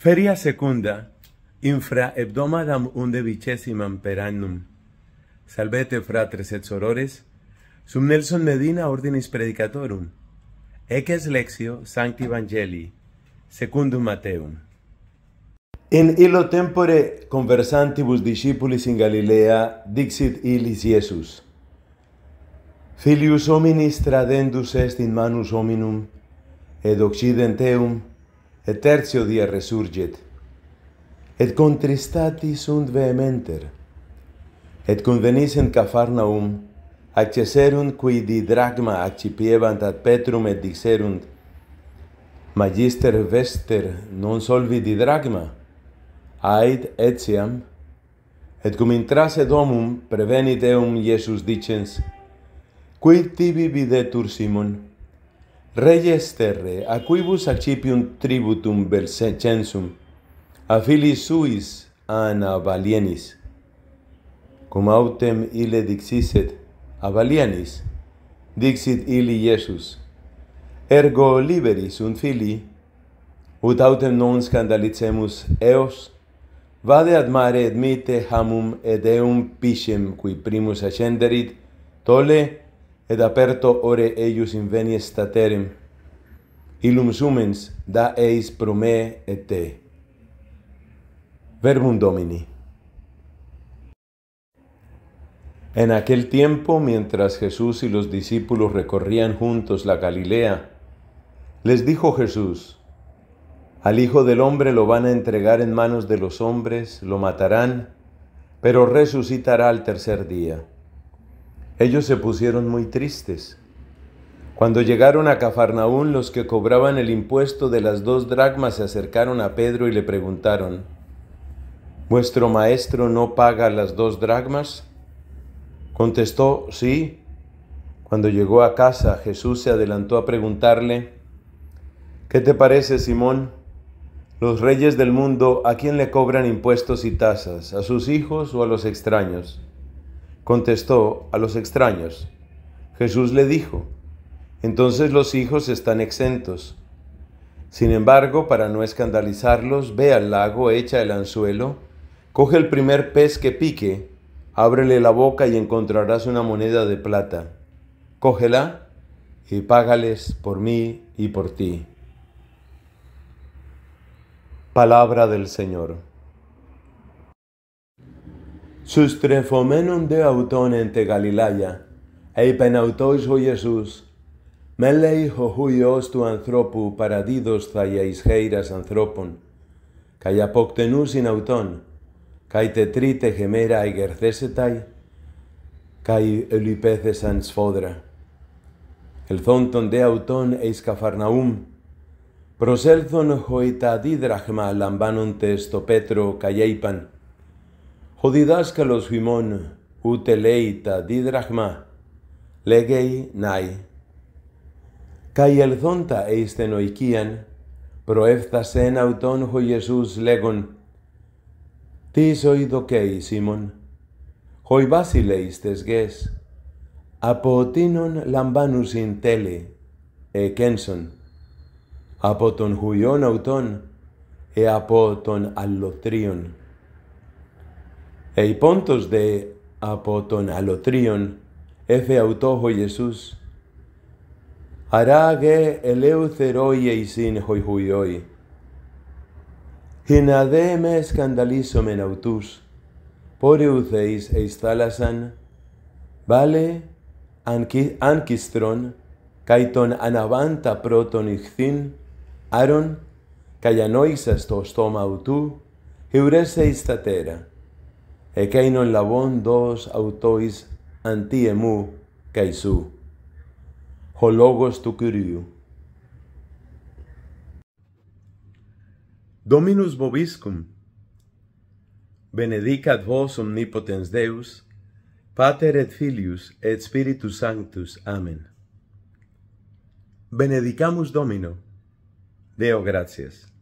Feria secunda, infra hebdomadam unde vicesimam annum. Salvete fratres et sorores, sum Nelson Medina ordinis predicatorum, eques lexio sancti evangelii, secundum Mateum. In illo tempore conversantibus discipulis in Galilea dixit illis Iesus. Filius hominis tradendus est in manus hominum, ed occidenteum et tertio dia resurget, et contristati sunt vehementer, et convenisent venisent Cafarnaum, acceserunt cui di dragma accipievant ad Petrum, et dicerunt, Magister Vester non solvi di dragma, ait etiam, et cum intrase domum prevenit eum Iesus dicens, Quid tibi videtur Simon? Reyes terre, a cuibus accipium tributum versensum, a filis suis ana valienis. Cum autem ile dixiset a valienis, dixit ili Iesus, ergo liberis un fili, ut autem non scandalicemus eos, vade ad mare admite hamum ed eum pisem cui primus ascenderit, tole, tole, ed aperto ore eius inveni estaterem, illum sumens da eis pro et te. Verbum Domini. En aquel tiempo, mientras Jesús y los discípulos recorrían juntos la Galilea, les dijo Jesús, al Hijo del Hombre lo van a entregar en manos de los hombres, lo matarán, pero resucitará al tercer día. Ellos se pusieron muy tristes. Cuando llegaron a Cafarnaún, los que cobraban el impuesto de las dos dracmas se acercaron a Pedro y le preguntaron, ¿Vuestro maestro no paga las dos dracmas? Contestó, sí. Cuando llegó a casa, Jesús se adelantó a preguntarle, ¿qué te parece, Simón? Los reyes del mundo, ¿a quién le cobran impuestos y tasas? ¿A sus hijos o a los extraños? contestó a los extraños. Jesús le dijo, entonces los hijos están exentos. Sin embargo, para no escandalizarlos, ve al lago, echa el anzuelo, coge el primer pez que pique, ábrele la boca y encontrarás una moneda de plata. Cógela y págales por mí y por ti. Palabra del Señor. Sus τρεφομένων δε αυτόν εν τε Γαλιλαία, είπεν αυτός ο Ιησούς, με λέει ο του ανθρώπου παραδίδος θα ιαισχέηρας ανθρώπων, καί αποκτενούσιν αυτόν, καί τετρίτε γεμέρα εγερθέσεται, καί ελυπέθεσαν σφόδρα. Ελθόν δε αυτόν εις Καφαρναούμ, προσέλθον χοιταδίδραχμα λαμβάνοντες στο πέτρο καί είπαν, ο διδάσκαλος χειμών, ούτε λέει τα δίδραχμα, λέγει νάι. Καί ελθόντα εισθεν οικίαν, προέφθασε αυτόν ο Ιησούς λέγον, «Τι ζωή δοκέης ημών, οι βάσιλεϊς τες γες, από τίνον λαμβάνουσιν τέλη, εκένσον, από τον χουιόν αυτόν, ε από τον αλλοτρίον πόντος δε από τον αλωτρίον έφε αυτόχο Ιησούς, αράγε ελεύθερο Ιεϊσίν χοϊχουιόι. Χινα δε με σκανδαλίσομεν αυτούς, θεείς εις θάλασσαν, βάλε ανκίστρον, καί τον αναβάντα πρώτον ηχθήν, άρον, καί ανόησας το στόμα αυτού, χιουρέσαι εις τα τέρα. e keino in labon dos autois antiemu kaisu. Hologos tu curiu. Dominus boviscum. Benedicat vos omnipotens Deus, pater et filius et spiritus sanctus. Amen. Benedicamus Domino. Deo gratias.